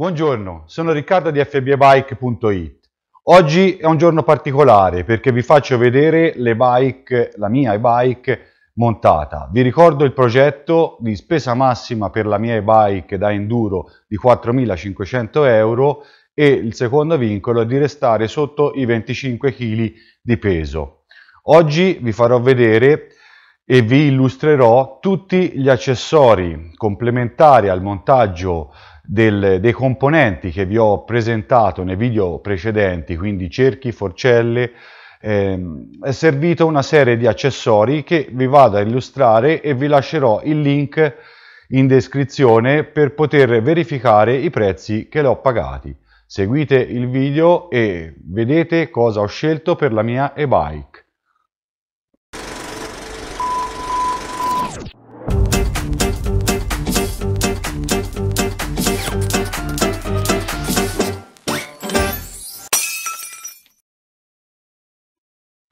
Buongiorno, sono Riccardo di fbbike.it. Oggi è un giorno particolare perché vi faccio vedere le bike, la mia e-bike montata. Vi ricordo il progetto di spesa massima per la mia e-bike da enduro di 4.500 euro e il secondo vincolo è di restare sotto i 25 kg di peso. Oggi vi farò vedere e vi illustrerò tutti gli accessori complementari al montaggio del, dei componenti che vi ho presentato nei video precedenti, quindi cerchi, forcelle, ehm, è servita una serie di accessori che vi vado a illustrare e vi lascerò il link in descrizione per poter verificare i prezzi che le ho pagati. Seguite il video e vedete cosa ho scelto per la mia e-bike.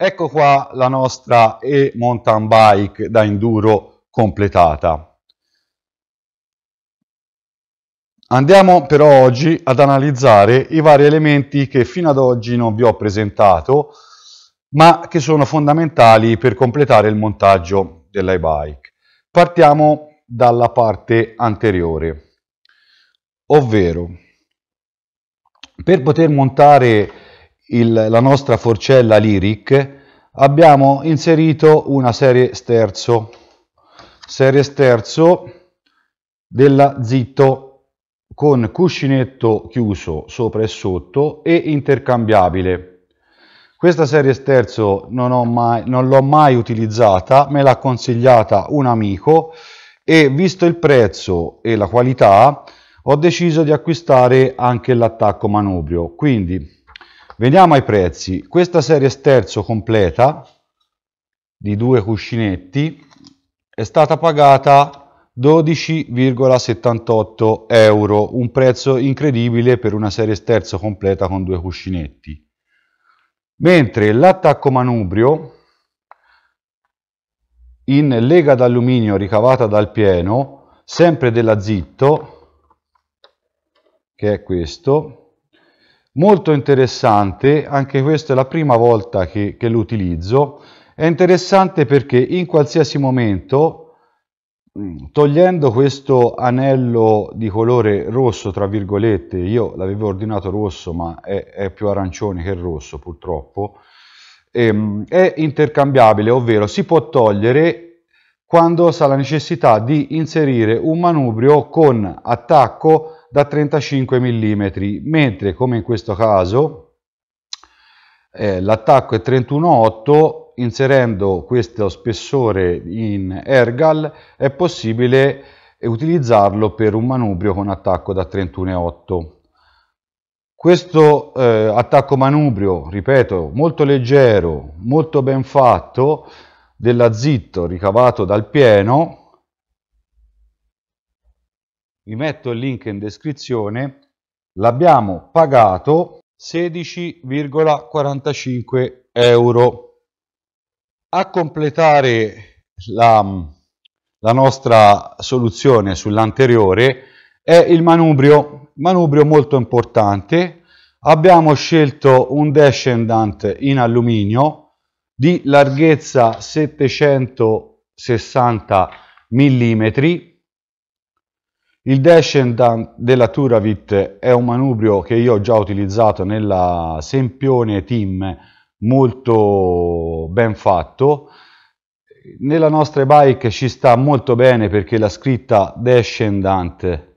Ecco qua la nostra e-mountain bike da enduro completata. Andiamo però oggi ad analizzare i vari elementi che fino ad oggi non vi ho presentato, ma che sono fondamentali per completare il montaggio dell'e-bike. Partiamo dalla parte anteriore, ovvero per poter montare il, la nostra forcella Lyric, abbiamo inserito una serie sterzo, serie sterzo della Zitto con cuscinetto chiuso sopra e sotto e intercambiabile. Questa serie sterzo non, mai, non l'ho mai utilizzata, me l'ha consigliata un amico e visto il prezzo e la qualità ho deciso di acquistare anche l'attacco manubrio. Quindi Veniamo ai prezzi. Questa serie sterzo completa di due cuscinetti è stata pagata 12,78 euro, un prezzo incredibile per una serie sterzo completa con due cuscinetti. Mentre l'attacco manubrio in lega d'alluminio ricavata dal pieno, sempre della Zitto, che è questo, molto interessante, anche questa è la prima volta che, che l'utilizzo, è interessante perché in qualsiasi momento, mm, togliendo questo anello di colore rosso, tra virgolette, io l'avevo ordinato rosso ma è, è, più arancione che rosso purtroppo, ehm, è intercambiabile, ovvero si può togliere quando sa la necessità di inserire un manubrio con attacco da 35 mm, mentre come in questo caso eh, l'attacco è 31,8 inserendo questo spessore in ergal è possibile utilizzarlo per un manubrio con attacco da 31,8 questo eh, attacco manubrio, ripeto, molto leggero, molto ben fatto, della zitto ricavato dal pieno, vi metto il link in descrizione, l'abbiamo pagato 16,45 euro. A completare la, la nostra soluzione sull'anteriore è il manubrio, manubrio molto importante. Abbiamo scelto un descendant in alluminio di larghezza 760 mm il Descendant della Turavit è un manubrio che io ho già utilizzato nella Sempione Team, molto ben fatto. Nella nostra bike ci sta molto bene perché la scritta Descendant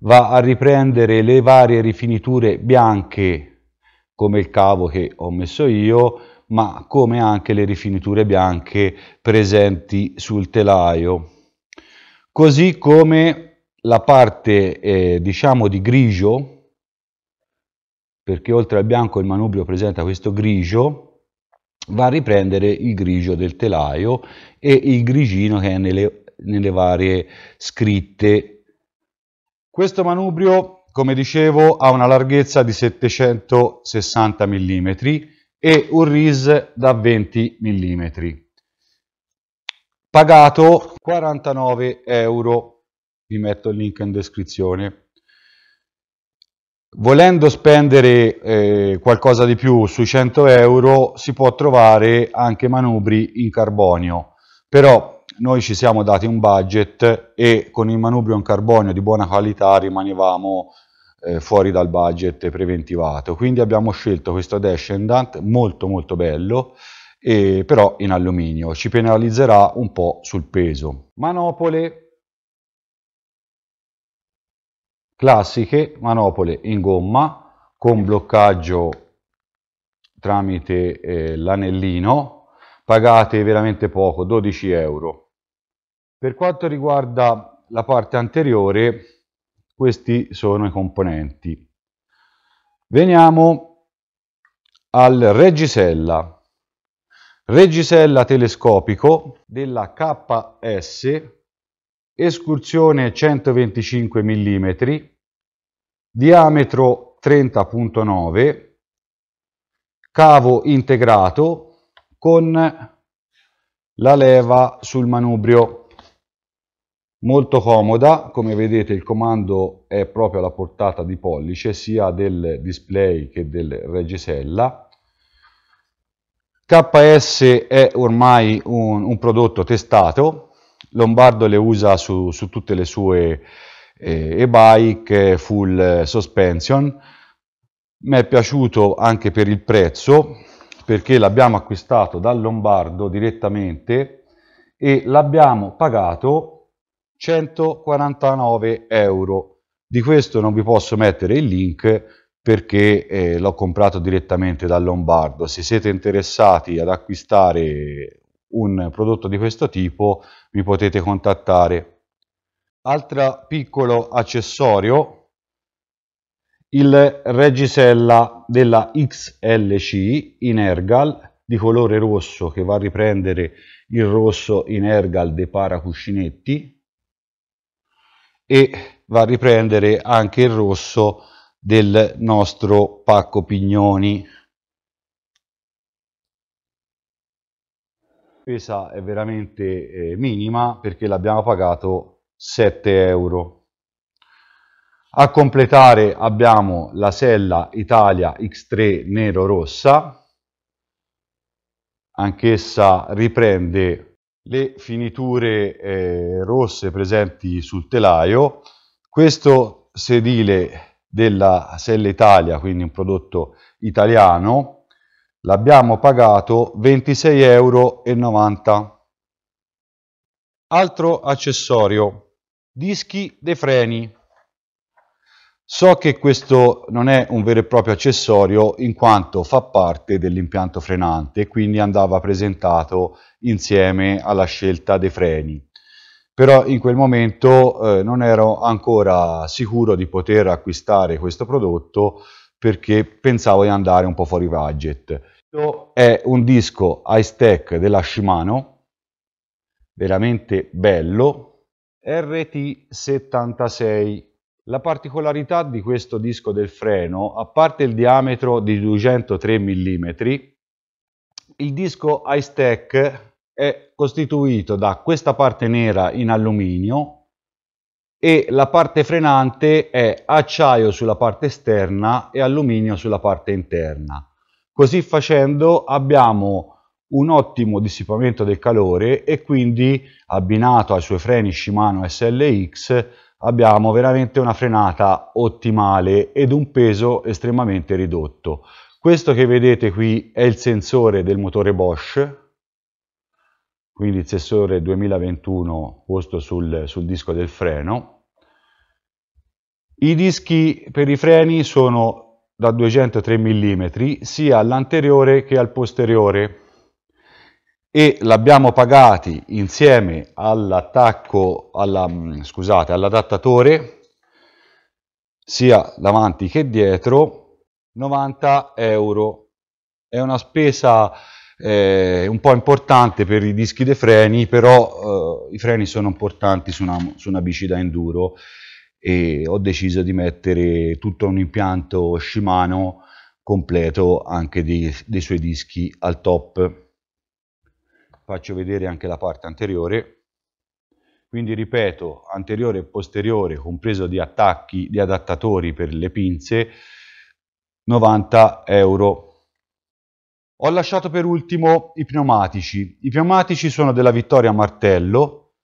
va a riprendere le varie rifiniture bianche, come il cavo che ho messo io, ma come anche le rifiniture bianche presenti sul telaio. Così come la parte eh, diciamo di grigio, perché oltre al bianco il manubrio presenta questo grigio, va a riprendere il grigio del telaio e il grigino che è nelle, nelle varie scritte. Questo manubrio, come dicevo, ha una larghezza di 760 mm e un RIS da 20 mm. Pagato 49 euro vi metto il link in descrizione. Volendo spendere eh, qualcosa di più sui 100 euro si può trovare anche manubri in carbonio, però noi ci siamo dati un budget e con il manubrio in carbonio di buona qualità rimanevamo eh, fuori dal budget preventivato, quindi abbiamo scelto questo Descendant molto molto bello, però in alluminio, ci penalizzerà un po' sul peso. Manopole classiche manopole in gomma con bloccaggio tramite eh, l'anellino, pagate veramente poco, 12 euro. Per quanto riguarda la parte anteriore, questi sono i componenti. Veniamo al reggisella. Reggisella telescopico della KS, escursione 125 mm, diametro 30.9, cavo integrato con la leva sul manubrio. Molto comoda, come vedete il comando è proprio alla portata di pollice, sia del display che del reggisella. KS è ormai un, un prodotto testato, Lombardo le usa su, su tutte le sue e-bike full suspension. Mi è piaciuto anche per il prezzo perché l'abbiamo acquistato dal Lombardo direttamente e l'abbiamo pagato 149 euro. Di questo non vi posso mettere il link perché eh, l'ho comprato direttamente dal Lombardo. Se siete interessati ad acquistare un prodotto di questo tipo mi potete contattare Altro piccolo accessorio, il reggisella della XLC in ergal di colore rosso che va a riprendere il rosso in ergal dei paracuscinetti e va a riprendere anche il rosso del nostro pacco pignoni. La spesa è eh, veramente eh, minima perché l'abbiamo pagato 7 euro. A completare abbiamo la sella Italia X3 nero rossa, anch'essa riprende le finiture eh, rosse presenti sul telaio. Questo sedile della Sella Italia, quindi un prodotto italiano, l'abbiamo pagato 26,90 euro. Altro accessorio Dischi dei freni. So che questo non è un vero e proprio accessorio in quanto fa parte dell'impianto frenante, quindi andava presentato insieme alla scelta dei freni. Però in quel momento eh, non ero ancora sicuro di poter acquistare questo prodotto perché pensavo di andare un po' fuori budget. Questo è un disco high stack della Shimano, veramente bello, RT76. La particolarità di questo disco del freno, a parte il diametro di 203 mm, il disco iStack è costituito da questa parte nera in alluminio e la parte frenante è acciaio sulla parte esterna e alluminio sulla parte interna. Così facendo abbiamo un ottimo dissipamento del calore e quindi abbinato ai suoi freni Shimano SLX abbiamo veramente una frenata ottimale ed un peso estremamente ridotto. Questo che vedete qui è il sensore del motore Bosch, quindi il sensore 2021 posto sul, sul disco del freno. I dischi per i freni sono da 203 mm sia all'anteriore che al posteriore e l'abbiamo pagati insieme all'attacco, alla, mm, scusate, all'adattatore, sia davanti che dietro, 90 euro. È una spesa eh, un po' importante per i dischi dei freni, però eh, i freni sono importanti su una, su una bici da enduro e ho deciso di mettere tutto un impianto Shimano completo anche dei, dei suoi dischi al top faccio vedere anche la parte anteriore, quindi ripeto, anteriore e posteriore, compreso di attacchi, di adattatori per le pinze, 90 euro. Ho lasciato per ultimo i pneumatici. I pneumatici sono della Vittoria Martello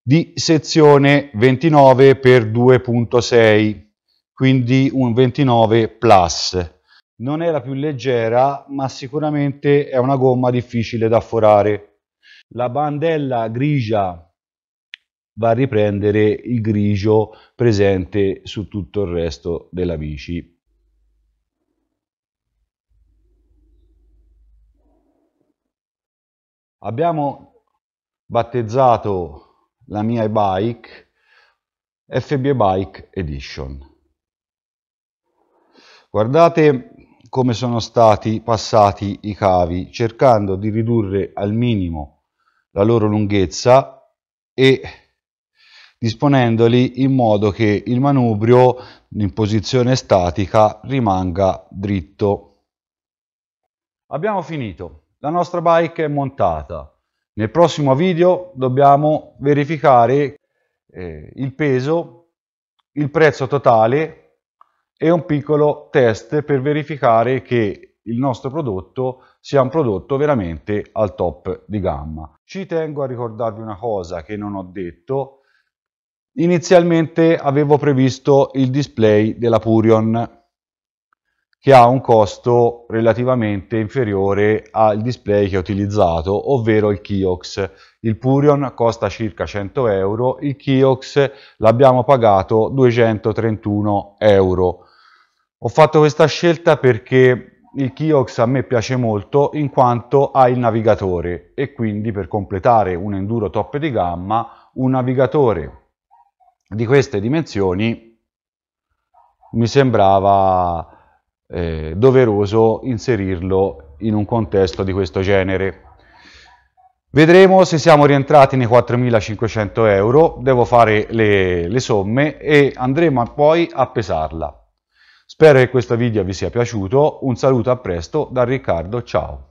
di sezione 29 x 2.6, quindi un 29 plus. Non è la più leggera, ma sicuramente è una gomma difficile da forare la bandella grigia va a riprendere il grigio presente su tutto il resto della bici. Abbiamo battezzato la mia bike FB Bike Edition. Guardate come sono stati passati i cavi cercando di ridurre al minimo la loro lunghezza e disponendoli in modo che il manubrio in posizione statica rimanga dritto. Abbiamo finito, la nostra bike è montata. Nel prossimo video dobbiamo verificare eh, il peso, il prezzo totale e un piccolo test per verificare che il nostro prodotto sia un prodotto veramente al top di gamma. Ci tengo a ricordarvi una cosa che non ho detto. Inizialmente avevo previsto il display della Purion che ha un costo relativamente inferiore al display che ho utilizzato, ovvero il Kiox. Il Purion costa circa 100 euro, il Kiox l'abbiamo pagato 231 euro. Ho fatto questa scelta perché il Kiox a me piace molto in quanto ha il navigatore e quindi per completare un enduro top di gamma un navigatore di queste dimensioni mi sembrava eh, doveroso inserirlo in un contesto di questo genere. Vedremo se siamo rientrati nei 4.500 euro, devo fare le, le somme e andremo poi a pesarla. Spero che questo video vi sia piaciuto, un saluto a presto da Riccardo, ciao!